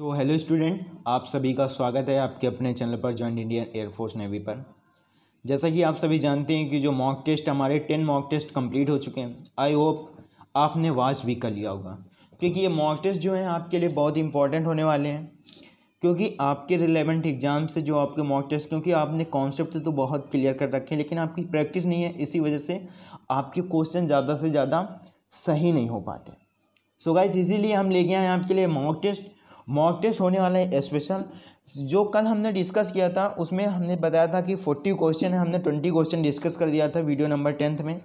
तो hello student आप सभी का स्वागत है आपके अपने चैनल पर जॉइंट इंडियन एयरफोर्स नेवी पर जैसा कि आप सभी जानते हैं कि जो मॉक टेस्ट हमारे टेन मॉक टेस्ट कंप्लीट हो चुके हैं आई होप आपने वाच भी कर लिया होगा क्योंकि ये मॉक टेस्ट जो हैं आपके लिए बहुत इंपॉर्टेंट होने वाले हैं क्योंकि आपके रिलेवेंट एग्जाम से जो आपके मॉक टेस्ट क्योंकि आपने कॉन्सेप्ट तो बहुत क्लियर कर रखे हैं लेकिन आपकी प्रैक्टिस नहीं है इसी वजह से आपके क्वेश्चन ज़्यादा से ज़्यादा सही नहीं हो पाते सो गाइज इसीलिए हम लेके आए आपके लिए मॉक टेस्ट मॉक टेस्ट होने वाला है स्पेशल जो कल हमने डिस्कस किया था उसमें हमने बताया था कि फोर्टी क्वेश्चन है हमने ट्वेंटी क्वेश्चन डिस्कस कर दिया था वीडियो नंबर टेंथ में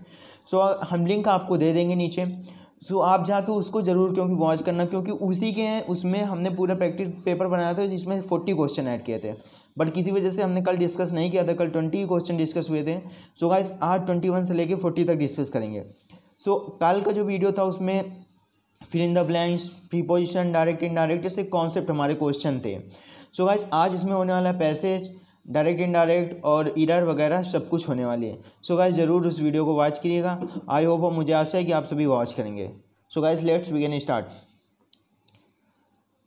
सो so, हम लिंक आपको दे देंगे नीचे सो so, आप जाके उसको ज़रूर क्योंकि वॉच करना क्योंकि उसी के हैं उसमें हमने पूरा प्रैक्टिस पेपर बनाया था जिसमें फोर्टी क्वेश्चन ऐड किए थे बट किसी वजह से हमने कल डिस्कस नहीं किया था कल ट्वेंटी क्वेश्चन डिस्कस हुए थे सो so, गाइस आज ट्वेंटी वन से लेके फोर्टी तक डिस्कस करेंगे सो so, कल का जो वीडियो था उसमें fill in the blanks preposition direct indirect जैसे कॉन्सेप्ट हमारे क्वेश्चन थे सो so गाइस आज इसमें होने वाला पैसेज डायरेक्ट इनडायरेक्ट और इरर वगैरह सब कुछ होने वाले हैं सो गाइस ज़रूर उस वीडियो को वॉच करिएगा आई होप और मुझे आशा है कि आप सभी वॉच करेंगे so guys let's begin start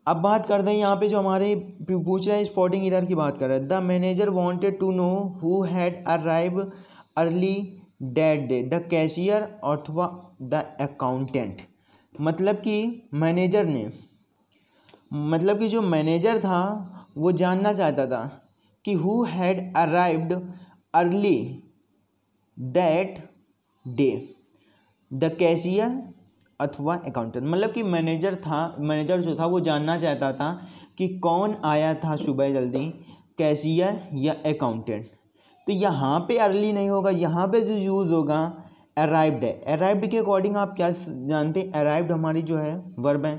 अब बात कर दें यहाँ पे जो हमारे पूछ रहे हैं स्पॉटिंग इरर की बात कर रहे हैं the manager wanted to know who had arrive early that day the cashier अथवा द अकाउंटेंट मतलब कि मैनेजर ने मतलब कि जो मैनेजर था वो जानना चाहता था कि who had arrived early that day the cashier अथवा अकाउंटेंट मतलब कि मैनेजर था मैनेजर जो था वो जानना चाहता था कि कौन आया था सुबह जल्दी कैशियर या अकाउंटेंट तो यहाँ पे अर्ली नहीं होगा यहाँ पे जो यूज़ होगा अराइव्ड है अराइव्ड के अकॉर्डिंग आप क्या जानते हैं अराइव्ड हमारी जो है वर्ब है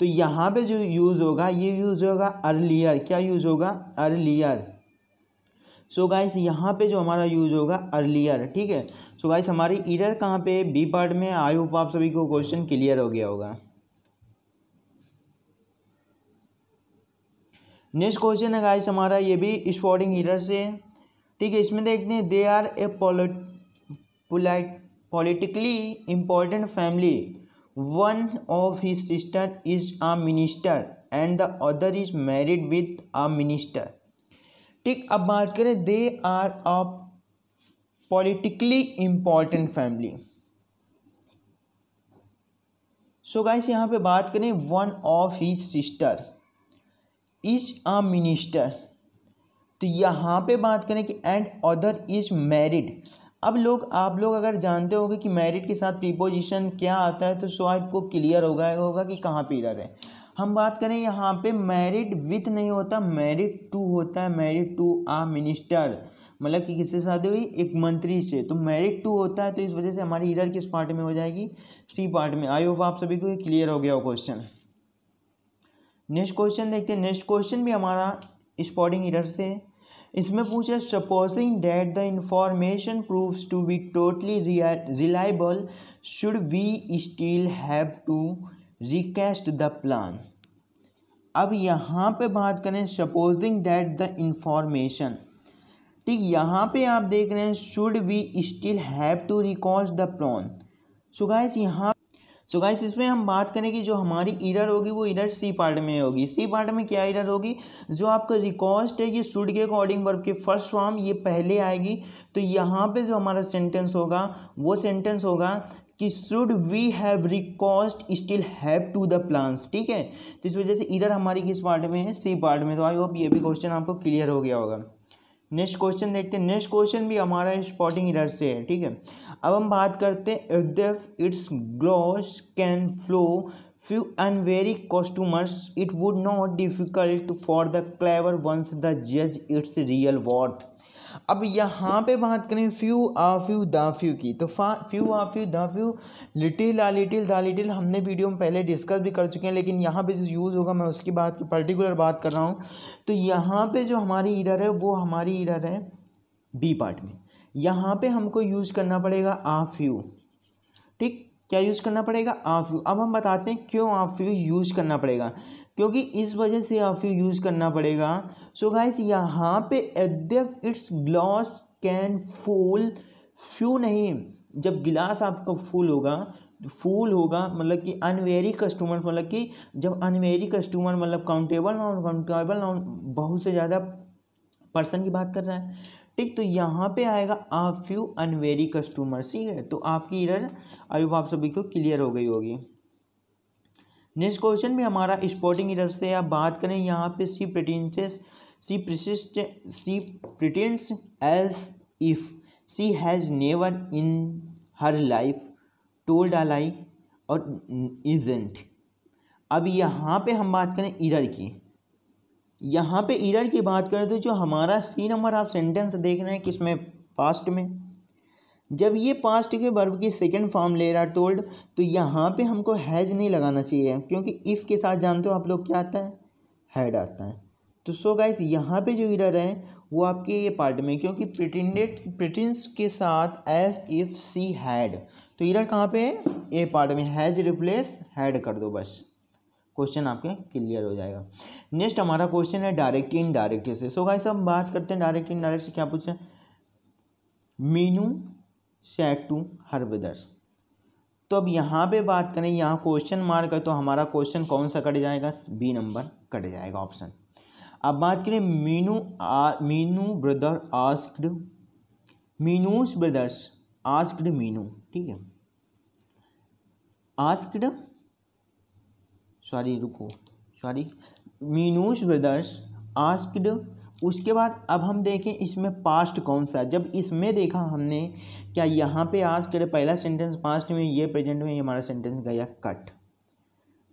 तो यहाँ पे जो यूज़ होगा ये यूज़ होगा अर्लियर क्या यूज़ होगा अर्लियर सो गाइस यहाँ पे जो हमारा यूज़ होगा अर्लियर ठीक है सो गाइस हमारी इरर कहाँ पे बी पार्ट में आई होप आप सभी को क्वेश्चन क्लियर हो गया होगा नेक्स्ट क्वेश्चन है गाइस हमारा ये भी स्पॉटिंग इरर से ठीक है इसमें देखते हैं they are a polite politically important family one of his sister is a minister and the other is married with a minister ठीक अब बात करें they are a politically important family so guys यहाँ पे बात करें one of his sister is a minister तो यहाँ पे बात करें कि एंड अदर इज मैरिड अब लोग आप लोग अगर जानते होंगे कि मैरिट के साथ प्रीपोजिशन क्या आता है तो सो आपको क्लियर होगा होगा कि कहाँ पे इरर है हम बात करें यहाँ पे मैरिट विथ नहीं होता मेरिट टू होता है मैरिट टू आ मिनिस्टर मतलब कि किससे शादी हुई एक मंत्री से तो मैरिट टू होता है तो इस वजह से हमारी इरर किस पार्ट में हो जाएगी सी पार्ट में आई होप आप सभी को क्लियर हो गया वो क्वेश्चन नेक्स्ट क्वेश्चन देखते हैं नेक्स्ट क्वेश्चन भी हमारा स्पॉटिंग इरर से है इसमें पूछा supposing that the information proves to be totally reliable should we still have to request the plan अब यहाँ पे बात करें सपोजिंग डैट द इंफॉर्मेशन ठीक यहाँ पे आप देख रहे हैं should we still have to record the plan so guys यहाँ सो गाइस इसमें हम बात करें कि जो हमारी इरर होगी वो इरर सी पार्ट में होगी सी पार्ट में क्या इरर होगी जो आपका रिकॉस्ट है ये शुड के अकॉर्डिंग वर्ब के फर्स्ट फॉर्म ये पहले आएगी तो यहाँ पे जो हमारा सेंटेंस होगा वो सेंटेंस होगा कि should we have request still have to the plans ठीक है तो इस वजह से इधर हमारी किस पार्ट में है सी पार्ट में तो आई होप ये भी क्वेश्चन आपको क्लियर हो गया होगा नेक्स्ट क्वेश्चन देखते हैं नेक्स्ट क्वेश्चन भी हमारा स्पॉटिंग इधर से है ठीक है अब हम बात करते हैं it's glass can flow few and very customers it would not difficult for the clever ones the जज इट्स रियल वर्थ अब यहाँ पे बात करें few of you the few की तो फा few of you the few little uh little the little हमने वीडियो में पहले डिस्कस भी कर चुके हैं लेकिन यहाँ पे जो यूज़ होगा मैं उसकी बात की पर्टिकुलर बात कर रहा हूँ तो यहाँ पे जो हमारी इरर है वो हमारी इरर है बी पार्ट में यहाँ पे हमको यूज़ करना पड़ेगा आफ यू ठीक क्या यूज़ करना पड़ेगा आफ यू अब हम बताते हैं क्यों आफ यू यूज़ करना पड़ेगा क्योंकि इस वजह से आपको यूज़ करना पड़ेगा सो गाइस यहाँ पे एद्यफ it's glass can full few नहीं जब गिलास आपका फूल होगा फूल होगा मतलब कि अनवेरी कस्टमर मतलब कि जब अनवेरी कस्टमर मतलब काउंटेबल नॉन काउंटेबल नॉन बहुत से ज़्यादा पर्सन की बात कर रहा है ठीक तो यहाँ पे आएगा आ फ्यू अनवेरी कस्टमर ठीक है तो आपकी इधर आयु आप सभी को क्लियर हो गई होगी नेक्स्ट क्वेश्चन में हमारा स्पोर्टिंग इधर से आप बात करें यहाँ पे she pretences she persist she pretence as if she has never in her life told a lie और इजेंट अब यहाँ पे हम बात करें इरर की यहाँ पे इरर की बात करें तो जो हमारा सी नंबर आप सेंटेंस देख रहे हैं किस में पास्ट में जब ये पास्ट के वर्ब की सेकेंड फॉर्म ले रहा टोल्ड तो यहाँ पे हमको हैज़ नहीं लगाना चाहिए क्योंकि इफ़ के साथ जानते हो आप लोग क्या आता है हैड आता है तो सो गाइस यहाँ पे जो इरर है वो आपके ये पार्ट में क्योंकि प्रिटेंडेड प्रिटेंस के साथ एज इफ सी हैड तो इरर कहाँ पे है ए पार्ट में हैज़ रिप्लेस हैड कर दो बस क्वेश्चन आपके क्लियर हो जाएगा नेक्स्ट हमारा क्वेश्चन है डायरेक्ट इन डायरेक्ट से सो गाइस हम बात करते हैं डायरेक्ट इन डायरेक्ट से क्या पूछ रहे हैं Meenu set to her brothers तो अब यहाँ पे बात करें यहाँ क्वेश्चन मार्क है तो हमारा क्वेश्चन कौन सा कट जाएगा बी नंबर कट जाएगा ऑप्शन अब बात करें Meenu uh Meenu brother asked Meenu's brothers asked Meenu ठीक है आस्क्ड सॉरी रुको सॉरी मीनूस ब्रदर्स आस्क्ड उसके बाद अब हम देखें इसमें पास्ट कौन सा है जब इसमें देखा हमने क्या यहाँ पे आज करें पहला सेंटेंस पास्ट में ये प्रेजेंट में ये हमारा सेंटेंस गया कट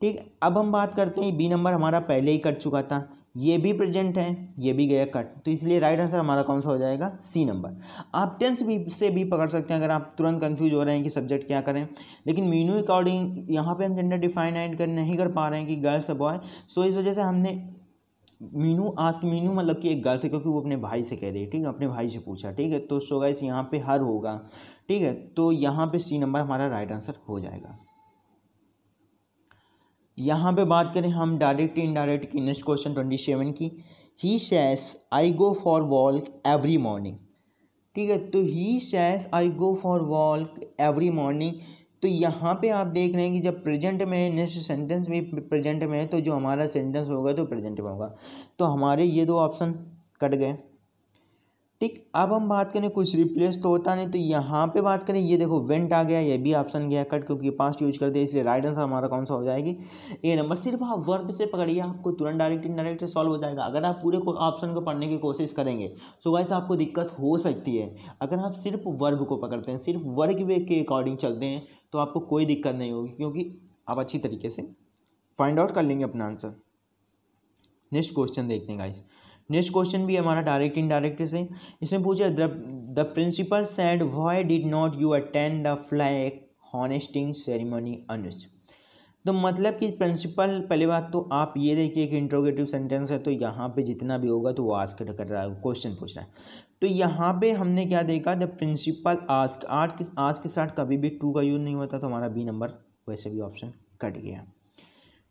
ठीक अब हम बात करते हैं बी नंबर हमारा पहले ही कट चुका था ये भी प्रेजेंट है ये भी गया कट तो इसलिए राइट आंसर हमारा कौन सा हो जाएगा सी नंबर आप टेंस भी से भी पकड़ सकते हैं अगर आप तुरंत कंफ्यूज हो रहे हैं कि सब्जेक्ट क्या करें लेकिन मीनू अकॉर्डिंग यहाँ पे हम जेंडर डिफाइन एंड कर नहीं कर पा रहे हैं कि गर्ल्स और बॉय सो इस वजह से हमने मीनू आस्क तो मीनू मतलब कि एक गर्ल थी क्योंकि वो अपने भाई से कह रही है ठीक है अपने भाई से पूछा ठीक है तो सो गाइस यहाँ पे हर होगा ठीक है तो यहाँ पे सी नंबर हमारा राइट आंसर हो जाएगा यहाँ पे बात करें हम डायरेक्ट इनडायरेक्ट की नेक्स्ट क्वेश्चन ट्वेंटी सेवन की he says I go for walk every morning ठीक है तो he says I go for walk every morning तो यहाँ पे आप देख रहे हैं कि जब प्रेजेंट में नेक्स्ट सेंटेंस भी प्रेजेंट में है तो जो हमारा सेंटेंस होगा तो प्रेजेंट में होगा तो हमारे ये दो ऑप्शन कट गए ठीक अब हम बात करें कुछ रिप्लेस तो होता नहीं तो यहाँ पे बात करें ये देखो वेंट आ गया ये भी ऑप्शन गया कट क्योंकि पास्ट यूज करते हैं इसलिए राइट आंसर हमारा कौन सा हो जाएगी ए नंबर सिर्फ आप वर्ब से पकड़िए आपको तुरंत डायरेक्ट इनडायरेक्ट सॉल्व हो जाएगा अगर आप पूरे ऑप्शन को पढ़ने की कोशिश करेंगे सो वैसे आपको दिक्कत हो सकती है अगर आप सिर्फ वर्ब को पकड़ते हैं सिर्फ वर्ग के अकॉर्डिंग चलते हैं तो आपको कोई दिक्कत नहीं होगी क्योंकि आप अच्छी तरीके से फाइंड आउट कर लेंगे अपना आंसर नेक्स्ट क्वेश्चन देखते हैं गाइस नेक्स्ट क्वेश्चन भी हमारा डायरेक्ट इनडायरेक्ट से इसमें पूछा the principal said why did not you attend the flag hoisting ceremony Anuj तो मतलब कि प्रिंसिपल पहली बात तो आप ये देखिए कि इंट्रोगेटिव सेंटेंस है तो यहाँ पे जितना भी होगा तो वो आस्क कर रहा है क्वेश्चन पूछ रहा है तो यहाँ पे हमने क्या देखा द प्रिंसिपल आस्क आठ के आज के साथ कभी भी टू का यूज़ नहीं होता तो हमारा बी नंबर वैसे भी ऑप्शन कट गया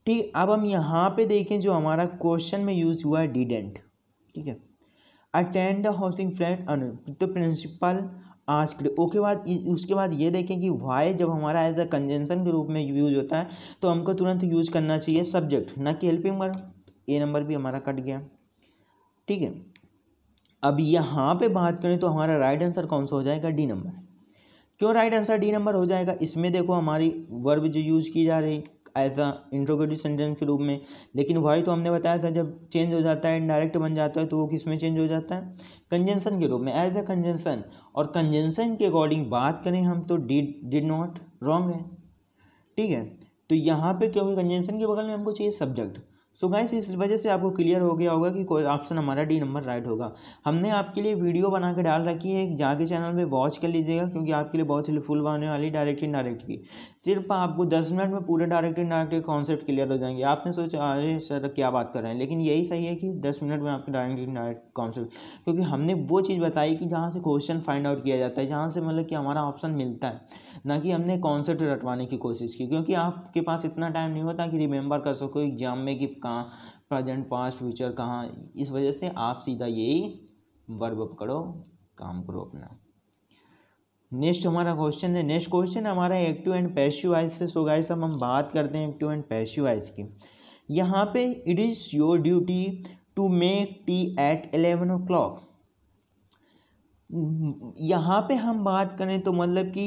ठीक अब हम यहाँ पर देखें जो हमारा क्वेश्चन में यूज़ हुआ है डिडेंट ठीक है अटेंड द हाउसिंग फ्लैट तो प्रिंसिपल आज के लिए ओके बाद उसके बाद ये देखें कि वाई जब हमारा एज अ कंजेंसन के रूप में यूज होता है तो हमको तुरंत यूज करना चाहिए सब्जेक्ट ना कि हेल्पिंग वर्ब ए नंबर भी हमारा कट गया ठीक है अब यहाँ पे बात करें तो हमारा राइट आंसर कौन सा हो जाएगा डी नंबर क्यों राइट आंसर डी नंबर हो जाएगा इसमें देखो हमारी वर्ब जो यूज़ की जा रही एज अ इंट्रोगेटिव सेंटेंस के रूप में लेकिन वाई तो हमने बताया था जब चेंज हो जाता है इनडायरेक्ट बन जाता है तो वो किस में चेंज हो जाता है कंजेंसन के रूप में एज अ कंजेंसन और कंजेंसन के अकॉर्डिंग बात करें हम तो डिड डिड नॉट रॉन्ग है ठीक है तो यहाँ पे क्योंकि कंजेंसन के बगल में हमको चाहिए सब्जेक्ट सो so गाइस इस वजह से आपको क्लियर हो गया होगा कि कोई ऑप्शन हमारा डी नंबर राइट होगा हमने आपके लिए वीडियो बना के डाल रखी है जाके चैनल पे वॉच कर लीजिएगा क्योंकि आपके लिए बहुत हेल्पफुल होने वाली डायरेक्ट डायरेक्ट की सिर्फ आपको दस मिनट में पूरे डायरेक्ट डायरेक्ट के कॉन्सेप्ट क्लियर हो जाएंगे आपने सोचा अरे सर क्या बात कर रहे हैं लेकिन यही सही है कि दस मिनट में आपके डायरेक्ट डायरेक्ट कॉन्सेप्ट क्योंकि हमने वो चीज़ बताई कि जहाँ से क्वेश्चन फाइंड आउट किया जाता है जहाँ से मतलब कि हमारा ऑप्शन मिलता है ना कि हमने कॉन्सेप्ट रटवाने की कोशिश की क्योंकि आपके पास इतना टाइम नहीं होता कि रिमेंबर कर सको एग्जाम में कि कहाँ प्रेजेंट पास्ट फ्यूचर कहाँ इस वजह से आप सीधा यही वर्ब पकड़ो काम करो अपना नेक्स्ट हमारा क्वेश्चन है नेक्स्ट क्वेश्चन हमारा एक्टिव एंड पैसिव आइस से सो गाइस अब हम बात करते हैं एक्टिव एंड पैसिव आइस की यहाँ पे it is your duty to make tea at eleven o'clock यहाँ पे हम बात करें तो मतलब कि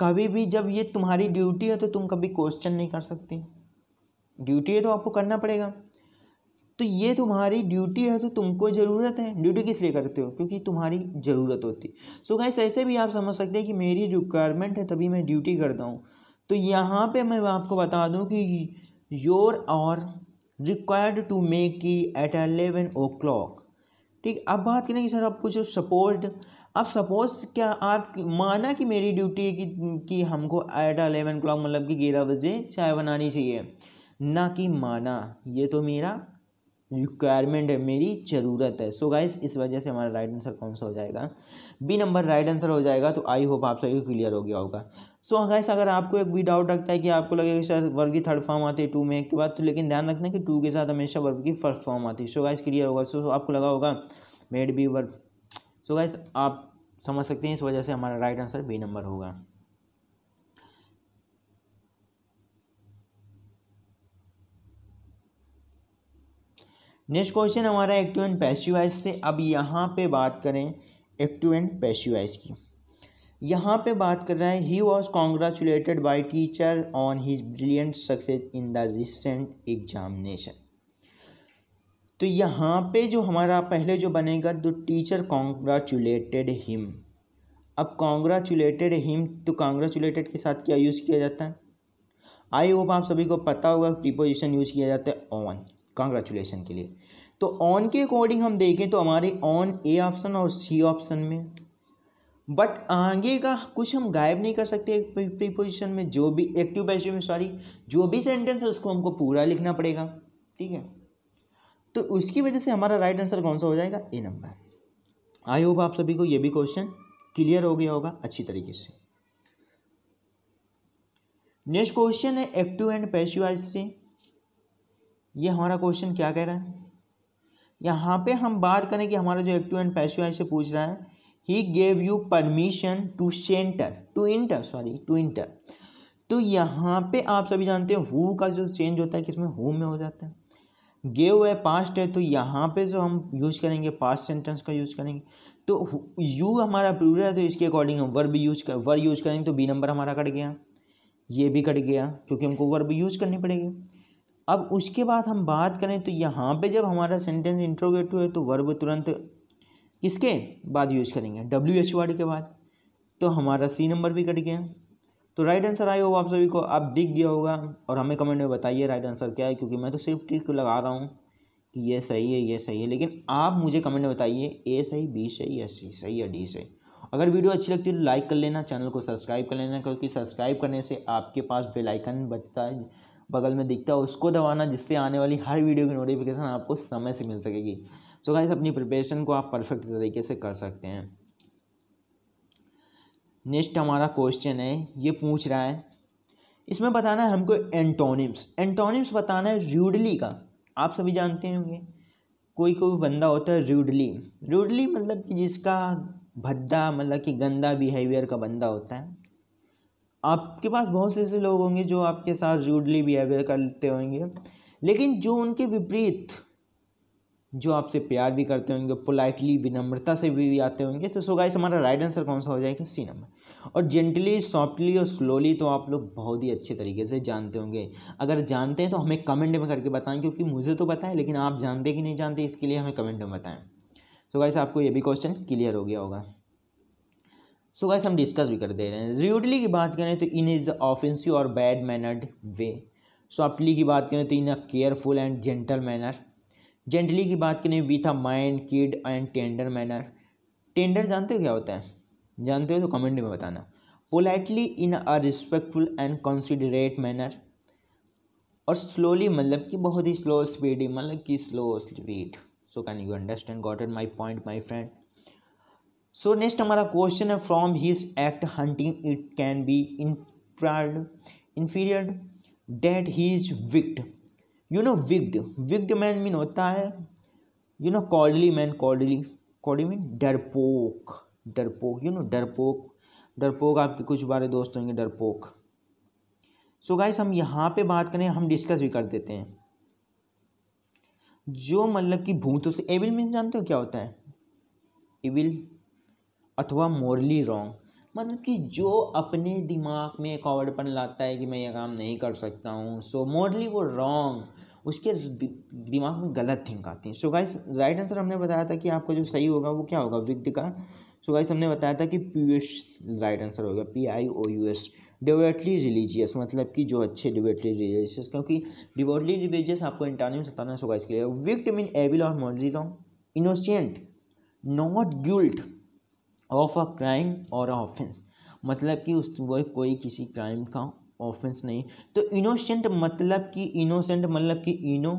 कभी भी जब ये तुम्हारी ड्यूटी है तो तुम कभी क्वेश्चन नहीं कर सकते ड्यूटी है तो आपको करना पड़ेगा तो ये तुम्हारी ड्यूटी है तो तुमको ज़रूरत है ड्यूटी किस लिए करते हो क्योंकि तुम्हारी ज़रूरत होती है सो गाइस ऐसे भी आप समझ सकते हैं कि मेरी रिक्वायरमेंट है तभी मैं ड्यूटी करता हूँ तो यहाँ पे मैं आपको बता दूँ कि your are required to make की एट अलेवन ओ क्लॉक ठीक अब बात करें कि सर आपको जो सपोर्ट अब सपोज क्या आप माना कि मेरी ड्यूटी है कि, कि हमको एट अलेवन क्लॉक मतलब कि ग्यारह बजे चाय बनानी चाहिए ना कि माना ये तो मेरा रिक्वायरमेंट है मेरी ज़रूरत है सो so गाइस इस वजह से हमारा राइट आंसर कौन सा हो जाएगा बी नंबर राइट आंसर हो जाएगा तो आई होप आप सभी को क्लियर हो गया होगा सो so, गाइस हाँ अगर आपको एक भी डाउट रखता है कि आपको लगेगा सर वर्ग की थर्ड फॉर्म आती है टू में एक के बाद तो लेकिन ध्यान रखना कि टू के साथ हमेशा वर्ग की फर्स्ट फॉर्म आती है सो गाइस क्लियर होगा सो so, so, आपको लगा होगा मेड बी वर्ग सो गाइस आप समझ सकते हैं इस वजह से हमारा राइट आंसर बी नंबर होगा नेक्स्ट क्वेश्चन हमारा एक्टिव एंड पैसिवाइज से अब यहाँ पे बात करें एक्टिव एंड पैसिवाइज की यहाँ पे बात कर रहा है he was congratulated by teacher on his brilliant success in the recent examination तो यहाँ पे जो हमारा पहले जो बनेगा दो टीचर कॉन्ग्रेचुलेटेड हिम अब कॉन्ग्रेचुलेटेड हिम तो कॉन्ग्रेचुलेटेड के साथ क्या यूज़ किया जाता है आई होप आप सभी को पता होगा प्रीपोजिशन यूज़ किया जाता है ऑन कॉन्ग्रेचुलेसन के लिए तो ऑन के अकॉर्डिंग हम देखें तो हमारे ऑन ए ऑप्शन और सी ऑप्शन में बट आगे का कुछ हम गायब नहीं कर सकते प्रीपोजिशन में जो भी एक्टिव पैसे में सॉरी जो भी सेंटेंस है उसको हमको पूरा लिखना पड़ेगा ठीक है तो उसकी वजह से हमारा राइट आंसर कौन सा हो जाएगा ए नंबर आई होप आप सभी को ये भी क्वेश्चन क्लियर हो गया होगा अच्छी तरीके से नेक्स्ट क्वेश्चन है एक्टिव एंड पैसिव से ये हमारा क्वेश्चन क्या कह रहा है यहाँ पे हम बात करें कि हमारा जो एक्टिव एंड पैसिव है इसे पूछ रहा है he gave you permission to centre to enter sorry to enter तो यहाँ पे आप सभी जानते हैं हु का जो चेंज होता है किसमें हु में हो जाता है गेव है पास्ट है तो यहाँ पे जो हम यूज़ करेंगे पास्ट सेंटेंस का यूज़ करेंगे तो यू हमारा प्रूर है तो इसके अकॉर्डिंग हम वर्ब यूज कर वर्ब यूज करेंगे तो बी नंबर हमारा कट गया ये भी कट गया क्योंकि हमको वर्ब यूज़ करनी पड़ेगी अब उसके बाद हम बात करें तो यहाँ पे जब हमारा सेंटेंस इंट्रोगेटिव है तो वर्ब तुरंत किसके बाद यूज करेंगे डब्ल्यू एच वर्ड के बाद तो हमारा सी नंबर भी कट गया तो राइट आंसर आए हो आप सभी को आप दिख गया होगा और हमें कमेंट में बताइए राइट आंसर क्या है क्योंकि मैं तो सिर्फ ट्रिक लगा रहा हूँ कि ये सही है ये सही है लेकिन आप मुझे कमेंट में बताइए ए सही बी सही या सी सही या डी सही अगर वीडियो अच्छी लगती है तो लाइक कर लेना चैनल को सब्सक्राइब कर लेना क्योंकि सब्सक्राइब करने से आपके पास बेलाइकन बचता है बगल में दिखता है उसको दबाना जिससे आने वाली हर वीडियो की नोटिफिकेशन आपको समय से मिल सकेगी सो गाइस अपनी प्रिपरेशन को आप परफेक्ट तरीके से कर सकते हैं नेक्स्ट हमारा क्वेश्चन है ये पूछ रहा है इसमें बताना है हमको एंटोनिम्स एंटोनिम्स बताना है रूडली का आप सभी जानते होंगे कोई कोई बंदा होता है रूडली रूडली मतलब कि जिसका भद्दा मतलब कि गंदा बिहेवियर का बंदा होता है आपके पास बहुत से ऐसे लोग होंगे जो आपके साथ रूडली बिहेवियर करते होंगे लेकिन जो उनके विपरीत जो आपसे प्यार भी करते होंगे पोलाइटली विनम्रता से भी आते होंगे तो सो गाइस हमारा राइट आंसर कौन सा हो जाएगा सी नंबर और जेंटली सॉफ्टली और स्लोली तो आप लोग बहुत ही अच्छे तरीके से जानते होंगे अगर जानते हैं तो हमें कमेंट में करके बताएं क्योंकि मुझे तो पता है लेकिन आप जानते कि नहीं जानते इसके लिए हमें कमेंट में बताएं सो so गाइस आपको ये भी क्वेश्चन क्लियर हो गया होगा सो वैसे हम डिस्कस भी कर दे रहे हैं र्यूडली की बात करें तो इन इज़ ऑफेंसिव और बैड मैनर्ड वे सॉफ्टली की बात करें तो in a careful and gentle manner gently की बात करें with a mind kind and tender manner tender जानते हो क्या होता है जानते हो तो कमेंट में बताना politely in a respectful and considerate manner और स्लोली मतलब कि बहुत ही स्लो स्पीड मतलब कि slow speed so can you understand got at my point my friend so next हमारा क्वेश्चन है from his act hunting it can be inferred inferior that he is wicked you know wicked wicked man mean होता है you know cowardly man cowardly cowardly mean डरपोक डरपोक you know डरपोक डरपोक आपके कुछ बारे दोस्त होंगे डरपोक सो so गाइस हम यहाँ पे बात करें हम डिस्कस भी कर देते हैं जो मतलब कि भूतों से एविल मीन जानते हो क्या होता है एविल अथवा मोरली रॉन्ग मतलब कि जो अपने दिमाग में कॉवर्डपन लाता है कि मैं ये काम नहीं कर सकता हूँ सो मोरली वो रॉन्ग उसके दिमाग में गलत थिंक आती है सो गाइस राइट आंसर हमने बताया था कि आपका जो सही होगा वो क्या होगा विग्ड का सो गाइस हमने बताया था कि पी राइट आंसर होगा P I O U S devotedly religious मतलब कि जो अच्छे डिवोटली रिलीजियस क्योंकि डिवोटली रिलीजियस आपको इंटरव्यू सताना सो गाइस के लिए विक्ट मीन एविल और morally wrong innocent not guilt of a crime और ऑफेंस मतलब कि उस वह कोई किसी क्राइम का ऑफेंस नहीं तो इनोसेंट मतलब कि इनोसेंट मतलब कि इनो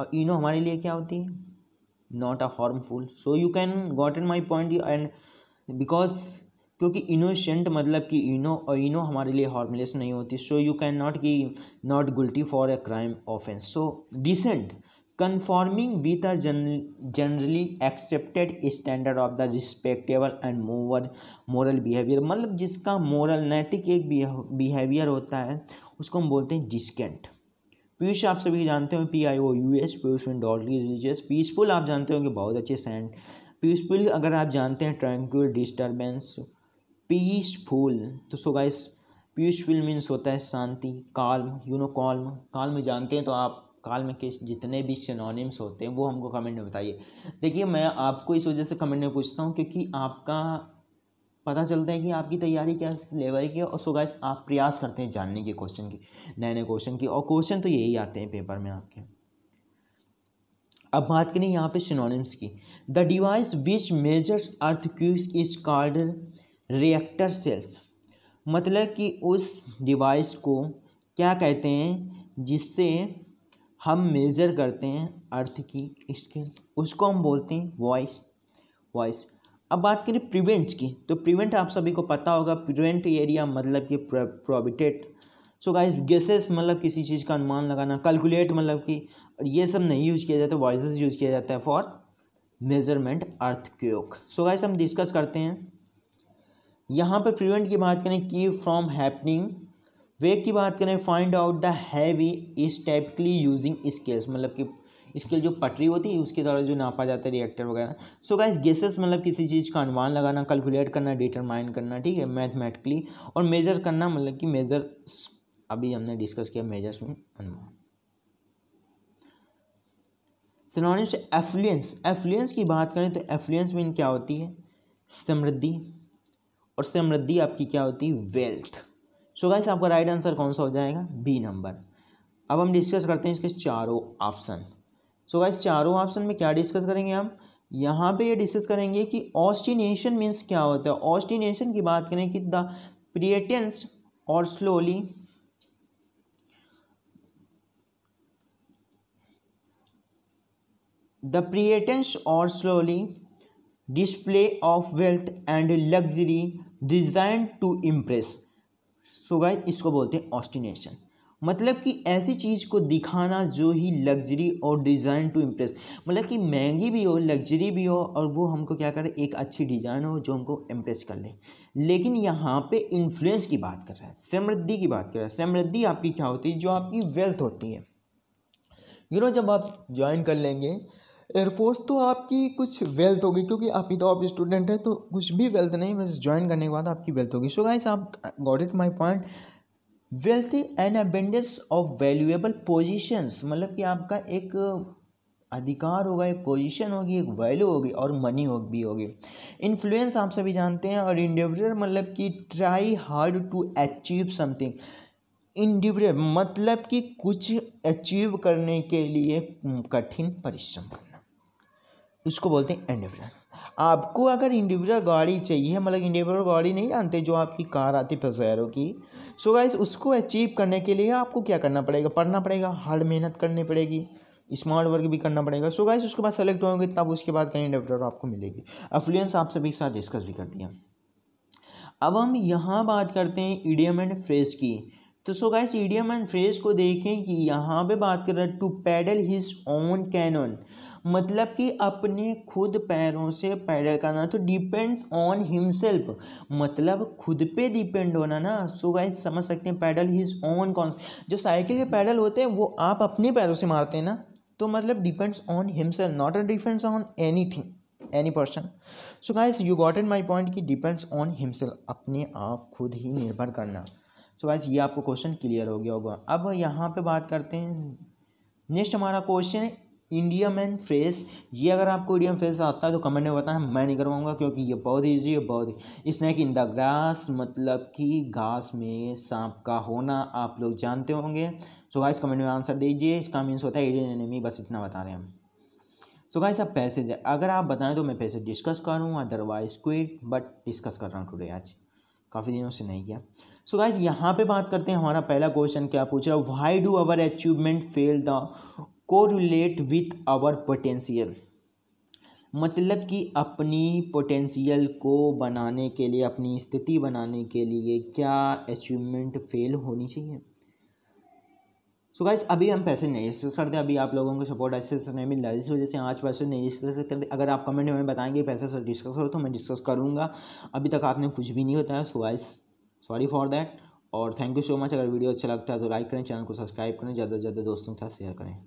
और इनो हमारे लिए क्या होती है not a harmful so you can got in my point and because क्योंकि इनोसेंट मतलब कि इनो और इनो हमारे लिए हार्मलेस नहीं होती सो यू कैन नॉट की not guilty for a crime offense so decent conforming with gen generally accepted standard of the respectable and mover moral behaviour मतलब जिसका मॉरल नैतिक एक बिहेवियर होता है उसको हम बोलते हैं डिस्केंट पीयूष आप सभी जानते हो P I O U S pious में डॉटली रिलीजियस पीसफुल आप जानते हो कि बहुत अच्छे सेंट पीसफुल अगर आप जानते हैं ट्रैंक्यूल डिस्टर्बेंस पीसफुल तो सो गाइस पीसफुल मीन्स होता है शांति calm you know calm calm जानते हैं तो आप काल में के जितने भी सिनोनिम्स होते हैं वो हमको कमेंट में बताइए देखिए मैं आपको इस वजह से कमेंट में पूछता हूँ क्योंकि आपका पता चलता है कि आपकी तैयारी क्या लेवल की है और सो गाइस आप प्रयास करते हैं जानने के क्वेश्चन की नए नए क्वेश्चन की और क्वेश्चन तो यही आते हैं पेपर में आपके अब बात करें यहाँ पे सिनोनिम्स की the device which measures earthquakes is called Richter scales मतलब कि उस डिवाइस को क्या कहते हैं जिससे हम मेज़र करते हैं अर्थ की स्केल उसको हम बोलते हैं वॉइस वॉइस अब बात करें प्रिवेंट्स की तो प्रिवेंट आप सभी को पता होगा प्रिवेंट एरिया मतलब कि प्रोबिटेट सो गाइस गेसेस मतलब किसी चीज़ का अनुमान लगाना कैलकुलेट मतलब कि और ये सब नहीं यूज़ किया जाता वॉइस यूज़ किया जाता है for measurement earthquake so guys हम डिस्कस करते हैं यहाँ पर प्रिवेंट की बात करें की फ्रॉम हैपनिंग वेग की बात करें find out the heavy is typically using scales मतलब कि इसके जो पटरी होती है उसके द्वारा जो नापा जाता है रिएक्टर वगैरह सो गाइस गेसेस मतलब किसी चीज़ का अनुमान लगाना कैलकुलेट करना डिटरमाइन करना ठीक है मैथमेटिकली और मेजर करना मतलब कि मेजर अभी हमने डिस्कस किया मेजर्स में अनुमान सिनोनिम्स एफ्लुएंस एफ्लुएंस की बात करें तो एफ्लुएंस मीन क्या होती है समृद्धि और समृद्धि आपकी क्या होती है वेल्थ सो गाइस आपका राइट आंसर कौन सा हो जाएगा बी नंबर अब हम डिस्कस करते हैं इसके चारों ऑप्शन सो गाइस चारों ऑप्शन में क्या डिस्कस करेंगे हम यहाँ पे ये डिस्कस करेंगे कि ऑस्टिनेशन मीन्स क्या होता है ऑस्टिनेशन की बात करें कि द प्रियटेंस और स्लोली द प्रियटेंस और slowly display of wealth and luxury design to impress so guys इसको बोलते हैं ऑस्टिनेशन मतलब कि ऐसी चीज़ को दिखाना जो ही लग्जरी और डिज़ाइन टू इम्प्रेस मतलब कि महंगी भी हो लग्जरी भी हो और वो हमको क्या करे एक अच्छी डिज़ाइन हो जो हमको इम्प्रेस कर ले लेकिन यहाँ पे इन्फ्लुएंस की बात कर रहा है समृद्धि की बात कर रहा है समृद्धि आपकी क्या होती है जो आपकी वेल्थ होती है यू नो जब आप ज्वाइन कर लेंगे एयरफोर्स तो आपकी कुछ वेल्थ होगी क्योंकि ही तो आप स्टूडेंट हैं तो कुछ भी वेल्थ नहीं बस ज्वाइन करने के बाद आपकी वेल्थ होगी सो गाइस आप got it my point wealth and abundance of valuable possessions मतलब कि आपका एक अधिकार होगा एक पोजीशन होगी एक वैल्यू होगी और मनी हो भी होगी इन्फ्लुएंस आप सभी जानते हैं और इंडिविजुअल मतलब कि try hard to achieve something individual मतलब कि कुछ अचीव करने के लिए कठिन परिश्रम करना उसको बोलते हैं इंडिविजुअल आपको अगर इंडिविजुअल गाड़ी चाहिए मतलब इंडिविजुअल गाड़ी नहीं जानते जो आपकी कार आती है पसेरों की सो so गाइस उसको अचीव करने के लिए आपको क्या करना पड़ेगा पढ़ना पड़ेगा हार्ड मेहनत करनी पड़ेगी स्मार्ट वर्क भी करना पड़ेगा सो so गाइस उसके बाद सेलेक्ट होंगे तब उसके बाद कहीं इंडिविजुअल आपको मिलेगी अफ्लुएंस आप सभी के साथ डिस्कस भी कर दिया अब हम यहाँ बात करते हैं ईडीएम एंड फ्रेज की तो so guys idiom and phrase को देखें कि यहाँ पे बात कर रहा है to paddle his own canoe मतलब कि अपने खुद पैरों से पैडल करना तो डिपेंड्स ऑन हिमसेल्फ मतलब खुद पे डिपेंड होना ना सो गाइस समझ सकते हैं पैडल हिज ओन कौन जो साइकिल के पैडल होते हैं वो आप अपने पैरों से मारते हैं ना तो मतलब depends on himself not a depends on anything any person so guys you got in my point कि डिपेंड्स ऑन हिमसेल्फ अपने आप खुद ही निर्भर करना सो गाइस ये आपको क्वेश्चन क्लियर हो गया होगा अब यहाँ पे बात करते हैं नेक्स्ट हमारा क्वेश्चन है इंडिया मैन फ्रेस ये अगर आपको इंडियम फ्रेस आता है तो कमेंट में बताएं मैं नहीं करवाऊंगा क्योंकि ये बहुत ईजी है बहुत स्नैक इन द ग्रास मतलब कि घास में सांप का होना आप लोग जानते होंगे सो गाइस कमेंट में आंसर दीजिए इसका मीन्स होता है इंडियन एनिमी बस इतना बता रहे हैं हम सो गाइस आप पैसे अगर आप बताएं तो मैं पैसे डिस्कस करूँ अदरवाइज क्विट बट डिस्कस कर रहा हूँ टुडे आज काफ़ी दिनों से नहीं किया सो गाइज यहाँ पे बात करते हैं हमारा पहला क्वेश्चन क्या पूछ रहा है why do our achievement fail the correlate with our potential मतलब कि अपनी पोटेंशियल को बनाने के लिए अपनी स्थिति बनाने के लिए क्या अचीवमेंट फेल होनी चाहिए सो so गाइज अभी हम पैसे नहीं डिस्कस करते अभी आप लोगों को सपोर्ट ऐसे नहीं मिल रहा है इस वजह से आज पैसे नहीं डिस्कस करते अगर आप कमेंट में बताएंगे पैसे सर डिस्कस करो तो मैं डिस्कस करूँगा अभी तक आपने कुछ भी नहीं बताया so guys sorry for that और थैंक यू सो मच अगर वीडियो अच्छा लगता है तो लाइक करें चैनल को सब्सक्राइब करें ज़्यादा से ज़्यादा दोस्तों के साथ शेयर करें